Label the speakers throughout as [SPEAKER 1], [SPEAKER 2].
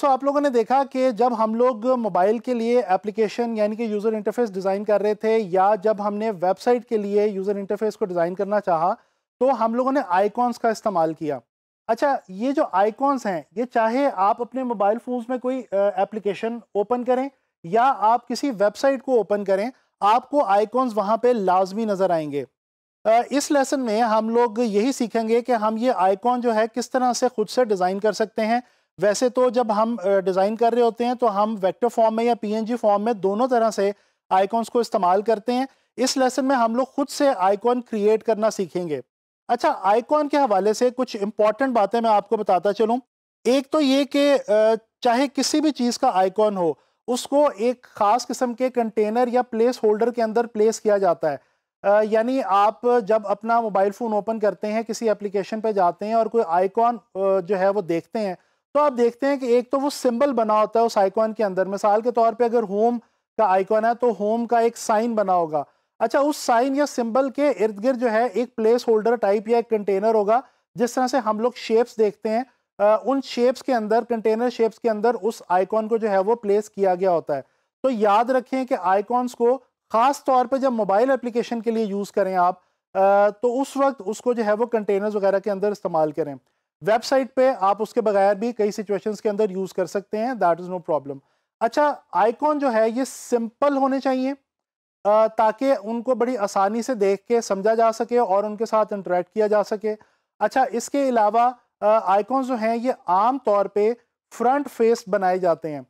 [SPEAKER 1] दोस्तों आप लोगों ने देखा कि जब हम लोग मोबाइल के लिए एप्लीकेशन यानी कि यूज़र इंटरफेस डिज़ाइन कर रहे थे या जब हमने वेबसाइट के लिए यूज़र इंटरफेस को डिज़ाइन करना चाहा तो हम लोगों ने आइकॉन्स का इस्तेमाल किया अच्छा ये जो आइकॉन्स हैं ये चाहे आप अपने मोबाइल फ़ोन्स में कोई एप्लीकेशन ओपन करें या आप किसी वेबसाइट को ओपन करें आपको आइकॉन्स वहाँ पर लाजमी नज़र आएंगे इस लेसन में हम लोग यही सीखेंगे कि हम ये आइकॉन जो है किस तरह से खुद से डिज़ाइन कर सकते हैं वैसे तो जब हम डिज़ाइन कर रहे होते हैं तो हम वेक्टर फॉर्म में या पीएनजी फॉर्म में दोनों तरह से आइकॉन्स को इस्तेमाल करते हैं इस लेसन में हम लोग खुद से आइकॉन क्रिएट करना सीखेंगे अच्छा आइकॉन के हवाले से कुछ इंपॉर्टेंट बातें मैं आपको बताता चलूँ एक तो ये कि चाहे किसी भी चीज़ का आइकॉन हो उसको एक ख़ास किस्म के कंटेनर या प्लेस होल्डर के अंदर प्लेस किया जाता है यानी आप जब अपना मोबाइल फ़ोन ओपन करते हैं किसी एप्लीकेशन पे जाते हैं और कोई आइकॉन जो है वो देखते हैं तो आप देखते हैं कि एक तो वो सिंबल बना होता है उस आइकॉन के अंदर मिसाल के तौर पे अगर होम का आइकॉन है तो होम का एक साइन बना होगा अच्छा उस साइन या सिंबल के इर्द गिर्द जो है एक प्लेस होल्डर टाइप या एक कंटेनर होगा जिस तरह से हम लोग शेप्स देखते हैं आ, उन शेप्स के अंदर कंटेनर शेप्स के अंदर उस आइकॉन को जो है वो प्लेस किया गया होता है तो याद रखें कि आइकॉन्स को ख़ास तौर पर जब मोबाइल एप्लीकेशन के लिए यूज़ करें आप आ, तो उस वक्त उसको जो है वो कंटेनर्स वगैरह के अंदर इस्तेमाल करें वेबसाइट पे आप उसके बगैर भी कई सिचुएशंस के अंदर यूज़ कर सकते हैं दैट इज़ नो प्रॉब्लम अच्छा आइकॉन जो है ये सिंपल होने चाहिए ताकि उनको बड़ी आसानी से देख के समझा जा सके और उनके साथ इंटरेक्ट किया जा सके अच्छा इसके अलावा आइकॉन जो हैं ये आम तौर पे फ्रंट फेस बनाए जाते हैं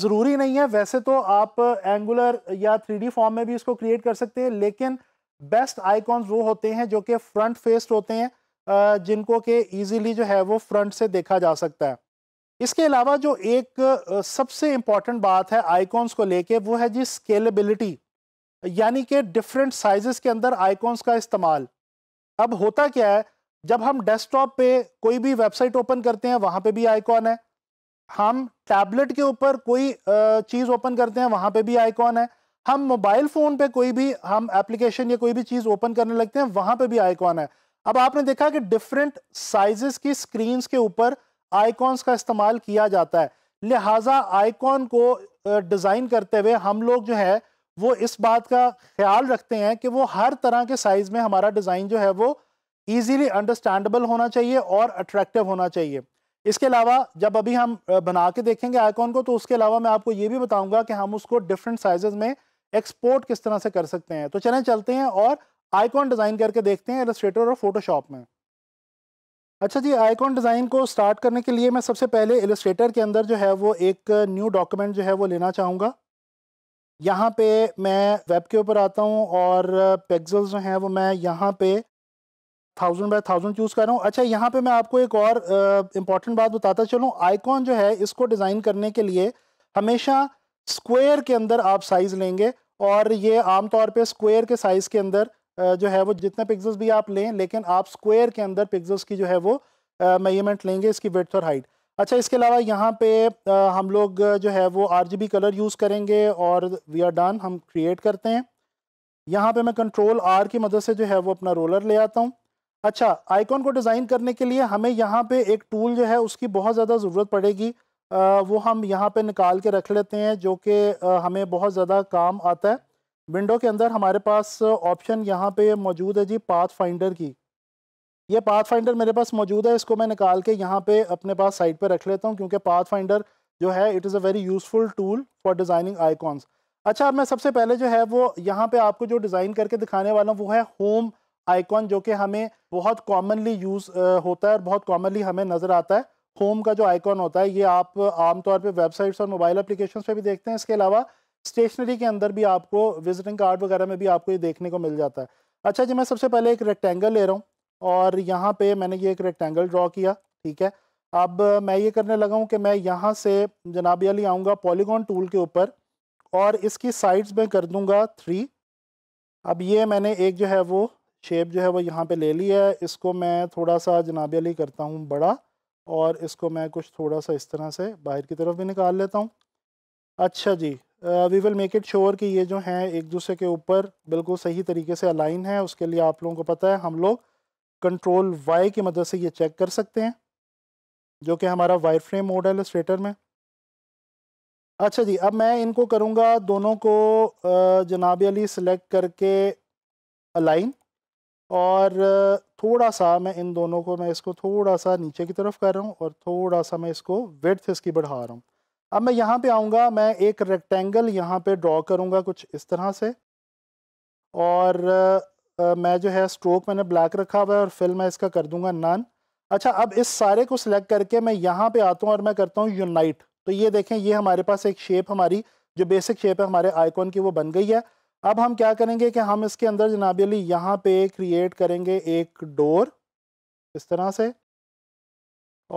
[SPEAKER 1] ज़रूरी नहीं है वैसे तो आप एंगुलर या थ्री फॉर्म में भी इसको क्रिएट कर सकते हैं लेकिन बेस्ट आइकॉन्स वो होते हैं जो कि फ्रंट फेस्ड होते हैं जिनको के इजीली जो है वो फ्रंट से देखा जा सकता है इसके अलावा जो एक सबसे इम्पॉर्टेंट बात है आइकॉन्स को लेके वो है जी स्केलेबिलिटी यानी कि डिफरेंट साइजेस के अंदर आइकॉन्स का इस्तेमाल अब होता क्या है जब हम डेस्कटॉप पे कोई भी वेबसाइट ओपन करते हैं वहाँ पे भी आइकॉन है हम टैबलेट के ऊपर कोई चीज़ ओपन करते हैं वहाँ पर भी आइकॉन है हम मोबाइल फ़ोन पर कोई भी हम एप्लीकेशन या कोई भी चीज़ ओपन करने लगते हैं वहाँ पर भी आइकॉन है अब आपने देखा कि डिफरेंट साइजेस की स्क्रीन्स के ऊपर आइकॉन्स का इस्तेमाल किया जाता है लिहाजा आइकॉन को डिज़ाइन करते हुए हम लोग जो है वो इस बात का ख्याल रखते हैं कि वो हर तरह के साइज़ में हमारा डिज़ाइन जो है वो ईजीली अंडरस्टैंडेबल होना चाहिए और अट्रैक्टिव होना चाहिए इसके अलावा जब अभी हम बना के देखेंगे आइकॉन को तो उसके अलावा मैं आपको ये भी बताऊंगा कि हम उसको डिफरेंट साइजेस में एक्सपोर्ट किस तरह से कर सकते हैं तो चलें चलते हैं और आइकॉन डिज़ाइन करके देखते हैं एलस्ट्रेटर और फोटोशॉप में अच्छा जी आइकॉन डिज़ाइन को स्टार्ट करने के लिए मैं सबसे पहले एलस्ट्रेटर के अंदर जो है वो एक न्यू डॉक्यूमेंट जो है वो लेना चाहूँगा यहाँ पे मैं वेब के ऊपर आता हूँ और पिक्सल्स जो हैं वो मैं यहाँ पे थाउजेंड बाय थाउजेंड चूज़ कर रहा हूँ अच्छा यहाँ पे मैं आपको एक और इम्पॉर्टेंट बात बताता चलूँ आइकॉन जो है इसको डिज़ाइन करने के लिए हमेशा स्क्वायर के अंदर आप साइज़ लेंगे और ये आमतौर पे स्क्वायर के साइज़ के अंदर जो है वो जितने पिक्सल्स भी आप लें लेकिन आप स्क्वायर के अंदर पिक्सल्स की जो है वो मेजरमेंट लेंगे इसकी विथ और हाइट अच्छा इसके अलावा यहाँ पे हम लोग जो है वो आरजीबी कलर यूज़ करेंगे और वी आर डन हम क्रिएट करते हैं यहाँ पे मैं कंट्रोल आर की मदद से जो है वो अपना रोलर ले आता हूँ अच्छा आइकॉन को डिज़ाइन करने के लिए हमें यहाँ पे एक टूल जो है उसकी बहुत ज़्यादा ज़रूरत पड़ेगी वो हम यहाँ पे निकाल के रख लेते हैं जो कि हमें बहुत ज़्यादा काम आता है विंडो के अंदर हमारे पास ऑप्शन यहाँ पे मौजूद है जी पाथ फाइंडर की ये पाथ फाइंडर मेरे पास मौजूद है इसको मैं निकाल के यहाँ पे अपने पास साइड पे रख लेता हूँ क्योंकि पाथ फाइंडर जो है it is a very useful tool for designing icons अच्छा अब मैं सबसे पहले जो है वो यहाँ पे आपको जो डिज़ाइन करके दिखाने वाला हूँ वो है होम आइकॉन जो कि हमें बहुत कॉमनली यूज़ होता है और बहुत कॉमनली हमें नज़र आता है होम का जो आइकॉन होता है ये आप आमतौर पर वेबसाइट्स और मोबाइल अप्लीकेशन पर भी देखते हैं इसके अलावा स्टेशनरी के अंदर भी आपको विजिटिंग कार्ड वगैरह में भी आपको ये देखने को मिल जाता है अच्छा जी मैं सबसे पहले एक रेक्टेंगल ले रहा हूँ और यहाँ पे मैंने ये एक रेक्टेंगल ड्रॉ किया ठीक है अब मैं ये करने लगा हूँ कि मैं यहाँ से जनाब अली आऊँगा पॉलीगॉन टूल के ऊपर और इसकी साइड्स में कर दूँगा थ्री अब ये मैंने एक जो है वो शेप जो है वो यहाँ पे ले ली है इसको मैं थोड़ा सा जनाब अली करता हूँ बड़ा और इसको मैं कुछ थोड़ा सा इस तरह से बाहर की तरफ भी निकाल लेता हूँ अच्छा जी we will make it sure कि ये जो हैं एक दूसरे के ऊपर बिल्कुल सही तरीके से अलाइन है उसके लिए आप लोगों को पता है हम लोग कंट्रोल वाई की मदद से ये चेक कर सकते हैं जो कि हमारा वायर फ्रेम मोड है स्ट्रेटर में अच्छा जी अब मैं इनको करूँगा दोनों को जनाब अली सिलेक्ट करके अलाइन और थोड़ा सा मैं इन दोनों को मैं इसको थोड़ा सा नीचे की तरफ कर रहा हूँ और थोड़ा सा मैं इसको वेथ इसकी बढ़ा रहा हूँ अब मैं यहाँ पे आऊँगा मैं एक रेक्टेंगल यहाँ पे ड्रॉ करूँगा कुछ इस तरह से और आ, मैं जो है स्ट्रोक मैंने ब्लैक रखा हुआ है और फिल मैं इसका कर दूँगा नन अच्छा अब इस सारे को सिलेक्ट करके मैं यहाँ पे आता हूँ और मैं करता हूँ यूनाइट तो ये देखें ये हमारे पास एक शेप हमारी जो बेसिक शेप है हमारे आइकॉन की वो बन गई है अब हम क्या करेंगे कि हम इसके अंदर जनाब अली यहाँ पे क्रिएट करेंगे एक डोर इस तरह से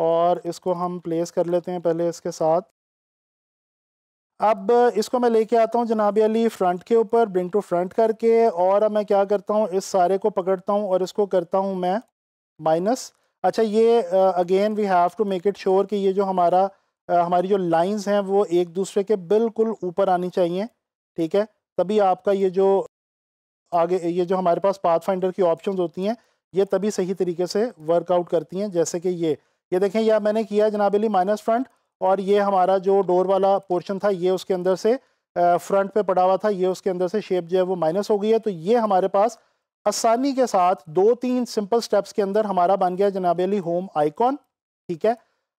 [SPEAKER 1] और इसको हम प्लेस कर लेते हैं पहले इसके साथ अब इसको मैं लेके आता हूँ जनाब अली फ्रंट के ऊपर ब्रिंग टू फ्रंट करके और अब मैं क्या करता हूँ इस सारे को पकड़ता हूँ और इसको करता हूँ मैं माइनस अच्छा ये again we have to make it sure कि ये जो हमारा आ, हमारी जो लाइंस हैं वो एक दूसरे के बिल्कुल ऊपर आनी चाहिए ठीक है तभी आपका ये जो आगे ये जो हमारे पास पाथ फाइंडर की ऑप्शन होती हैं ये तभी सही तरीके से वर्कआउट करती हैं जैसे कि ये ये देखें यह मैंने किया जनाब अली माइनस फ्रंट और ये हमारा जो डोर वाला पोर्शन था ये उसके अंदर से फ्रंट पे पड़ा हुआ था ये उसके अंदर से शेप जो है वो माइनस हो गई है तो ये हमारे पास आसानी के साथ दो तीन सिंपल स्टेप्स के अंदर हमारा बन गया जनाब अली होम आइकॉन ठीक है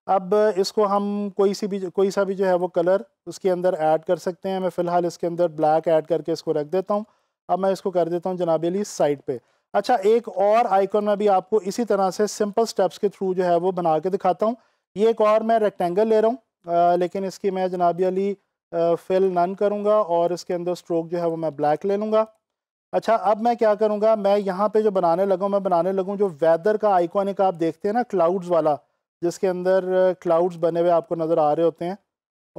[SPEAKER 1] अब इसको हम कोई सी भी कोई सा भी जो है वो कलर उसके अंदर ऐड कर सकते हैं मैं फ़िलहाल इसके अंदर ब्लैक ऐड करके इसको रख देता हूँ अब मैं इसको कर देता हूँ जनाब अली साइड पर अच्छा एक और आइकॉन में भी आपको इसी तरह से सिंपल स्टेप्स के थ्रू जो है वो बना के दिखाता हूँ ये एक और मैं रेक्टेंगल ले रहा हूँ लेकिन इसकी मैं जनाब अली फिल नन करूँगा और इसके अंदर स्ट्रोक जो है वो मैं ब्लैक ले लूँगा अच्छा अब मैं क्या करूँगा मैं यहाँ पे जो बनाने लगूँ मैं बनाने लगूँ जो वेदर का आइकॉनिक आप देखते हैं ना क्लाउड्स वाला जिसके अंदर क्लाउड्स बने हुए आपको नज़र आ रहे होते हैं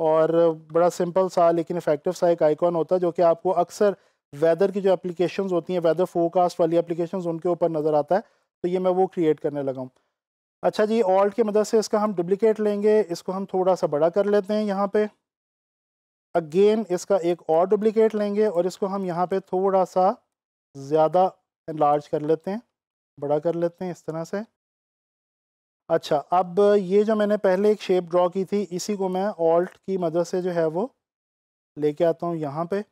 [SPEAKER 1] और बड़ा सिंपल सा लेकिन इफेक्टिव सा एक आइकॉन होता है जो कि आपको अक्सर वेदर की जो एप्लीकेशन होती हैं वेदर फोरकास्ट वाली एप्लीकेशन उनके ऊपर नज़र आता है तो ये मैं वो क्रिएट करने लगाऊँ अच्छा जी ऑल्ट की मदद से इसका हम डुप्लीकेट लेंगे इसको हम थोड़ा सा बड़ा कर लेते हैं यहाँ पे अगेन इसका एक और डुप्लीकेट लेंगे और इसको हम यहाँ पे थोड़ा सा ज़्यादा लार्ज कर लेते हैं बड़ा कर लेते हैं इस तरह से अच्छा अब ये जो मैंने पहले एक शेप ड्रॉ की थी इसी को मैं ऑल्ट की मदद से जो है वो लेके आता हूँ यहाँ पे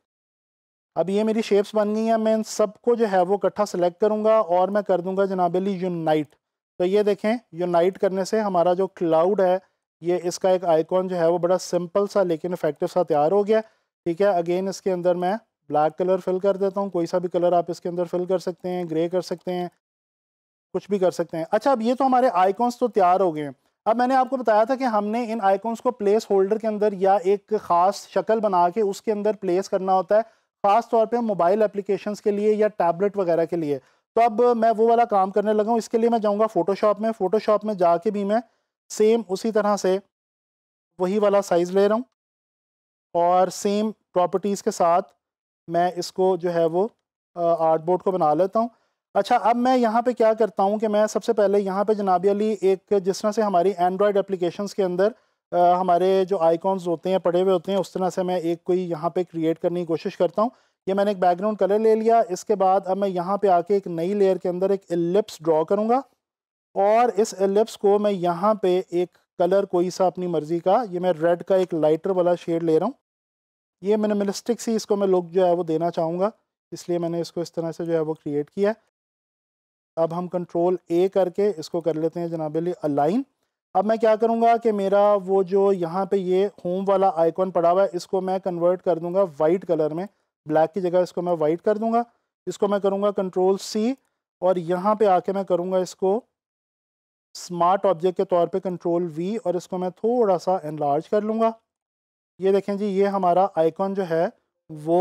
[SPEAKER 1] अब ये मेरी शेप्स बन गई हैं मैं इन सबको जो है वो इकट्ठा सेलेक्ट करूँगा और मैं कर दूँगा जनाबली यूनाइट तो ये देखें यूनाइट करने से हमारा जो क्लाउड है ये इसका एक आइकॉन जो है वो बड़ा सिंपल सा लेकिन इफेक्टिव सा तैयार हो गया ठीक है अगेन इसके अंदर मैं ब्लैक कलर फिल कर देता हूँ कोई सा भी कलर आप इसके अंदर फिल कर सकते हैं ग्रे कर सकते हैं कुछ भी कर सकते हैं अच्छा अब ये तो हमारे आइकॉन्स तो तैयार हो गए हैं अब मैंने आपको बताया था कि हमने इन आइकॉन्स को प्लेस होल्डर के अंदर या एक ख़ास शक्ल बना के उसके अंदर प्लेस करना होता है ख़ास तौर पे मोबाइल एप्लीकेशंस के लिए या टैबलेट वगैरह के लिए तो अब मैं वो वाला काम करने लगा हूँ इसके लिए मैं जाऊँगा फ़ोटोशॉप में फ़ोटोशॉप में जा भी मैं सेम उसी तरह से वही वाला साइज़ ले रहा हूँ और सेम प्रॉपर्टीज़ के साथ मैं इसको जो है वो आर्ट बोर्ड को बना लेता हूँ अच्छा अब मैं यहाँ पे क्या करता हूँ कि मैं सबसे पहले यहाँ पे जनाब अली एक जिस तरह से हमारी एंड्रॉयड एप्लीकेशन के अंदर आ, हमारे जो आइकॉन्स होते हैं पड़े हुए होते हैं उस तरह से मैं एक कोई यहाँ पे क्रिएट करने की कोशिश करता हूँ ये मैंने एक बैकग्राउंड कलर ले लिया इसके बाद अब मैं यहाँ पे आके एक नई लेयर के अंदर एक एलिप्स ड्रॉ करूँगा और इस एलिप्स को मैं यहाँ पे एक कलर कोई सा अपनी मर्ज़ी का ये मैं रेड का एक लाइटर वाला शेड ले रहा हूँ ये मिनिमलिस्टिक सी इसको मैं लुक जो है वो देना चाहूँगा इसलिए मैंने इसको इस तरह से जो है वो क्रिएट किया अब हम कंट्रोल ए करके इसको कर लेते हैं जनाब अलाइन अब मैं क्या करूँगा कि मेरा वो जो यहाँ पे ये होम वाला आइकॉन पड़ा हुआ है इसको मैं कन्वर्ट कर दूँगा वाइट कलर में ब्लैक की जगह इसको मैं वाइट कर दूंगा इसको मैं करूंगा कंट्रोल सी और यहाँ पे आके मैं करूंगा इसको स्मार्ट ऑब्जेक्ट के तौर पे कंट्रोल वी और इसको मैं थोड़ा सा एनलार्ज कर लूँगा ये देखें जी ये हमारा आइकॉन जो है वो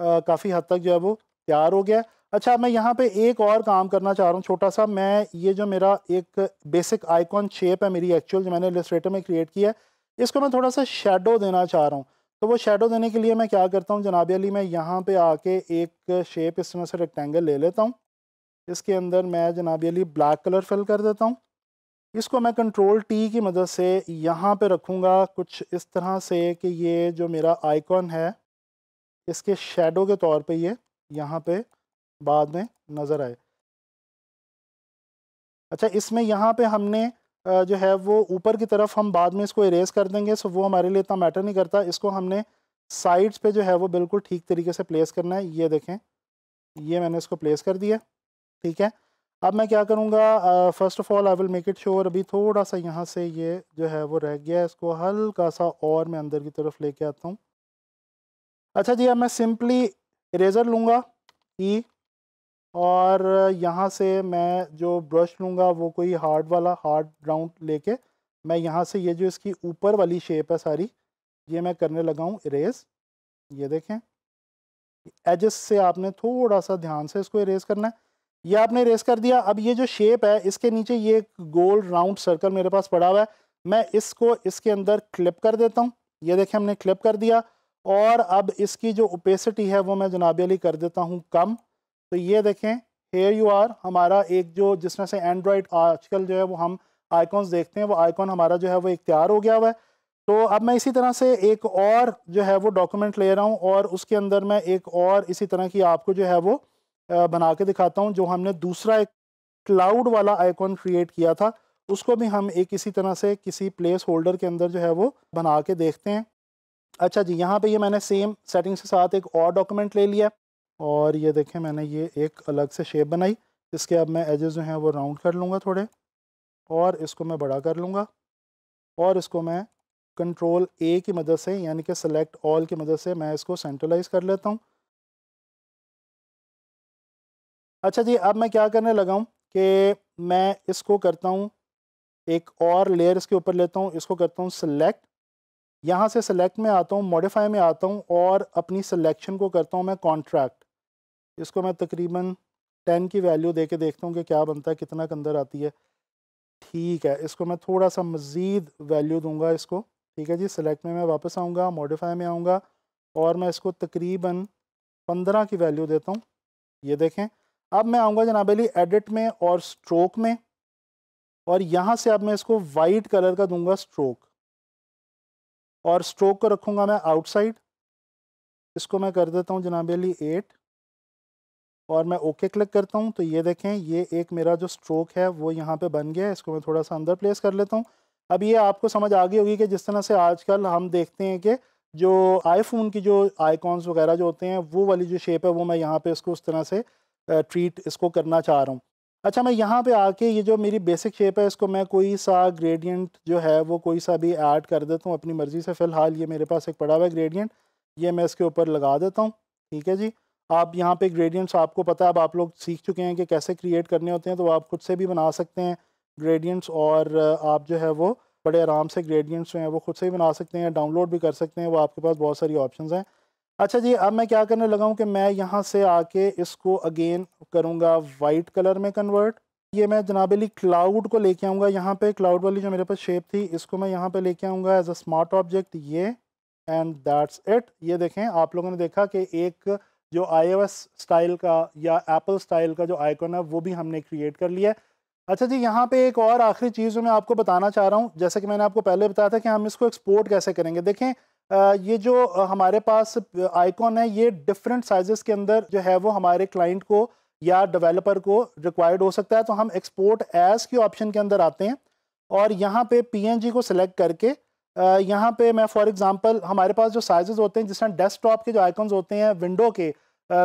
[SPEAKER 1] काफ़ी हद तक जो है वो तैयार हो गया अच्छा मैं यहाँ पे एक और काम करना चाह रहा हूँ छोटा सा मैं ये जो मेरा एक बेसिक आइकॉन शेप है मेरी एक्चुअल जो मैंने इलस्ट्रेटर में क्रिएट किया है इसको मैं थोड़ा सा शेडो देना चाह रहा हूँ तो वो शेडो देने के लिए मैं क्या करता हूँ जनाब अली मैं यहाँ पे आके एक शेप इस तरह से रेक्टेंगल ले लेता हूँ इसके अंदर मैं जनाब अली ब्लैक कलर फिल कर देता हूँ इसको मैं कंट्रोल टी की मदद से यहाँ पे रखूँगा कुछ इस तरह से कि ये जो मेरा आइकॉन है इसके शेडो के तौर पर ये यहाँ पर बाद में नज़र आए अच्छा इसमें यहाँ पर हमने जो है वो ऊपर की तरफ हम बाद में इसको इरेज कर देंगे सो वो हमारे लिए इतना मैटर नहीं करता इसको हमने साइड्स पे जो है वो बिल्कुल ठीक तरीके से प्लेस करना है ये देखें ये मैंने इसको प्लेस कर दिया ठीक है अब मैं क्या करूँगा first of all I will make it sure अभी थोड़ा सा यहाँ से ये जो है वो रह गया इसको हल्का सा और मैं अंदर की तरफ लेके आता हूँ अच्छा जी अब मैं सिंपली इरेज़र लूँगा ई और यहाँ से मैं जो ब्रश लूँगा वो कोई हार्ड वाला हार्ड राउंड लेके मैं यहाँ से ये जो इसकी ऊपर वाली शेप है सारी ये मैं करने लगा हूँ इरेज ये देखें एजेस से आपने थोड़ा सा ध्यान से इसको इरेज करना है ये आपने इरेज कर दिया अब ये जो शेप है इसके नीचे ये एक गोल राउंड सर्कल मेरे पास पड़ा हुआ है मैं इसको इसके अंदर क्लिप कर देता हूँ ये देखें हमने क्लिप कर दिया और अब इसकी जो ओपेसिटी है वो मैं जनाब अली कर देता हूँ कम तो ये देखें हेयर यू आर हमारा एक जो जिस तरह से एंड्रॉयड आजकल जो है वो हम आइकॉन्स देखते हैं वो आइकॉन हमारा जो है वो इख्तियार हो गया हुआ है तो अब मैं इसी तरह से एक और जो है वो डॉक्यूमेंट ले रहा हूँ और उसके अंदर मैं एक और इसी तरह की आपको जो है वो बना के दिखाता हूँ जो हमने दूसरा एक क्लाउड वाला आइकॉन क्रिएट किया था उसको भी हम एक इसी तरह से किसी प्लेस होल्डर के अंदर जो है वो बना के देखते हैं अच्छा जी यहाँ पे ये यह मैंने सेम सेटिंग के साथ एक और डॉक्यूमेंट ले लिया और ये देखें मैंने ये एक अलग से शेप बनाई इसके अब मैं एजेस जो हैं वो राउंड कर लूँगा थोड़े और इसको मैं बड़ा कर लूँगा और इसको मैं कंट्रोल ए की मदद से यानी कि सेलेक्ट ऑल की मदद से मैं इसको सेंट्रलाइज कर लेता हूँ अच्छा जी अब मैं क्या करने लगा हूँ कि मैं इसको करता हूँ एक और लेयर इसके ऊपर लेता हूँ इसको करता हूँ सेलेक्ट यहाँ से सेलेक्ट में आता हूँ मॉडिफाई में आता हूँ और अपनी सिलेक्शन को करता हूँ मैं कॉन्ट्रैक्ट इसको मैं तकरीबन टेन की वैल्यू दे के देखता हूँ कि क्या बनता है कितना अंदर आती है ठीक है इसको मैं थोड़ा सा मज़ीद वैल्यू दूंगा इसको ठीक है जी सेलेक्ट में मैं वापस आऊँगा मॉडिफाई में आऊँगा और मैं इसको तकरीबन पंद्रह की वैल्यू देता हूँ ये देखें अब मैं आऊँगा जनाब अली एडिट में और स्ट्रोक में और यहाँ से अब मैं इसको वाइट कलर का दूंगा स्ट्रोक और स्ट्रोक को रखूँगा मैं आउटसाइड इसको मैं कर देता हूँ जनाब अली एट और मैं ओके क्लिक करता हूँ तो ये देखें ये एक मेरा जो स्ट्रोक है वो यहाँ पे बन गया है इसको मैं थोड़ा सा अंदर प्लेस कर लेता हूँ अब ये आपको समझ आ गई होगी कि जिस तरह से आजकल हम देखते हैं कि जो आईफोन की जो आइकॉन्स वगैरह जो होते हैं वो वाली जो शेप है वो मैं यहाँ पे इसको उस तरह से ट्रीट इसको करना चाह रहा हूँ अच्छा मैं यहाँ पे आके ये जो मेरी बेसिक शेप है इसको मैं कोई सा ग्रेडियंट जो है वो कोई सा भी ऐड कर देता हूँ अपनी मर्ज़ी से फ़िलहाल ये मेरे पास एक पड़ा हुआ है ग्रेडियंट ये मैं इसके ऊपर लगा देता हूँ ठीक है जी आप यहाँ पे ग्रेडियंट्स आपको पता है अब आप लोग सीख चुके हैं कि कैसे क्रिएट करने होते हैं तो आप खुद से भी बना सकते हैं ग्रेडियंट्स और आप जो है वो बड़े आराम से ग्रेडियंट्स जो हैं वो खुद से ही बना सकते हैं डाउनलोड भी कर सकते हैं वो आपके पास बहुत सारी ऑप्शन हैं अच्छा जी अब मैं क्या करने लगा हूँ कि मैं यहाँ से आके इसको अगेन करूँगा वाइट कलर में कन्वर्ट ये मैं जनाबली क्लाउड को लेके आऊँगा यहाँ पे क्लाउड वाली जो मेरे पास शेप थी इसको मैं यहाँ पे लेके आऊँगा एज अ स्मार्ट ऑब्जेक्ट ये एंड दैट्स इट ये देखें आप लोगों ने देखा कि एक जो आई स्टाइल का या एप्पल स्टाइल का जो आइकन है वो भी हमने क्रिएट कर लिया है अच्छा जी यहाँ पे एक और आखिरी चीज़ जो मैं आपको बताना चाह रहा हूँ जैसे कि मैंने आपको पहले बताया था कि हम इसको एक्सपोर्ट कैसे करेंगे देखें ये जो हमारे पास आइकॉन है ये डिफरेंट साइजेस के अंदर जो है वो हमारे क्लाइंट को या डेवलपर को रिक्वायर्ड हो सकता है तो हम एक्सपोर्ट एज के ऑप्शन के अंदर आते हैं और यहाँ पे पी को सिलेक्ट करके यहाँ पे मैं फॉर एग्जांपल हमारे पास जो साइज़ होते हैं जिस तरह डेस्कटॉप के जो आइकन्स होते हैं विंडो के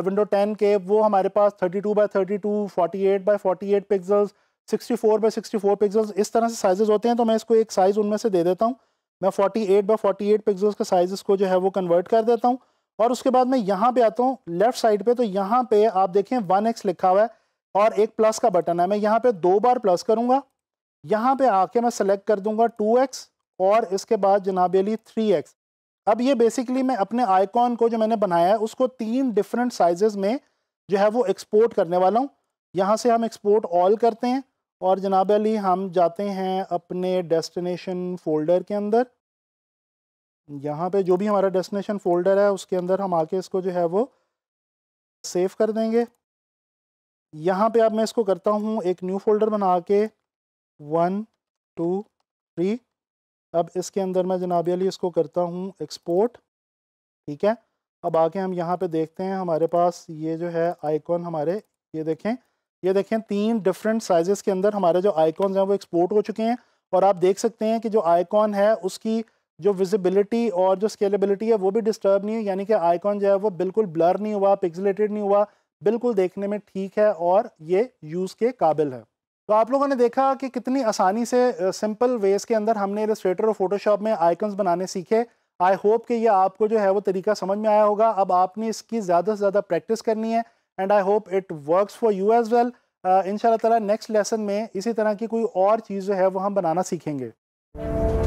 [SPEAKER 1] विंडो टेन के वो हमारे पास thirty two by thirty two forty eight by forty eight pixels sixty four by sixty four pixels इस तरह से साइज़ होते हैं तो मैं इसको एक साइज़ उनमें से दे देता हूँ मैं forty eight by forty eight pixels के साइज़ को जो है वो कन्वर्ट कर देता हूँ और उसके बाद मैं यहाँ पे आता हूँ लेफ्ट साइड पे तो यहाँ पे आप देखें वन एक्स लिखा हुआ है और एक प्लस का बटन है मैं यहाँ पे दो बार प्लस करूँगा यहाँ पे आके मैं सेलेक्ट कर दूंगा टू एक्स और इसके बाद जनाब अली थ्री एक्स अब ये बेसिकली मैं अपने आइकॉन को जो मैंने बनाया है उसको तीन डिफरेंट साइजेस में जो है वो एक्सपोर्ट करने वाला हूँ यहाँ से हम एक्सपोर्ट ऑल करते हैं और जनाब अली हम जाते हैं अपने डेस्टिनेशन फोल्डर के अंदर यहाँ पे जो भी हमारा डेस्टिनेशन फोल्डर है उसके अंदर हम आके इसको जो है वो सेव कर देंगे यहाँ पे अब मैं इसको करता हूँ एक न्यू फोल्डर बना के वन टू थ्री अब इसके अंदर मैं जनाब अली इसको करता हूँ एक्सपोर्ट ठीक है अब आके हम यहाँ पे देखते हैं हमारे पास ये जो है आइकॉन हमारे ये देखें ये देखें तीन डिफरेंट साइजेस के अंदर हमारे जो आइकॉन्स हैं वो एक्सपोर्ट हो चुके हैं और आप देख सकते हैं कि जो आइकॉन है उसकी जो विजिबिलिटी और जो स्केलेबिलिटी है वो भी डिस्टर्ब नहीं है यानी कि आइकॉन जो है वो बिल्कुल ब्लर नहीं हुआ पिक्सलेटेड नहीं हुआ बिल्कुल देखने में ठीक है और ये यूज़ के काबिल है तो आप लोगों ने देखा कि कितनी आसानी से सिंपल वेज के अंदर हमने इलस्ट्रेटर और फोटोशॉप में आइकन्स बनाने सीखे आई होप कि ये आपको जो है वो तरीका समझ में आया होगा अब आपने इसकी ज़्यादा से ज़्यादा प्रैक्टिस करनी है and I hope it works for you as well in ताला नेक्स्ट लेसन में इसी तरह की कोई और चीज़ जो है वो हम बनाना सीखेंगे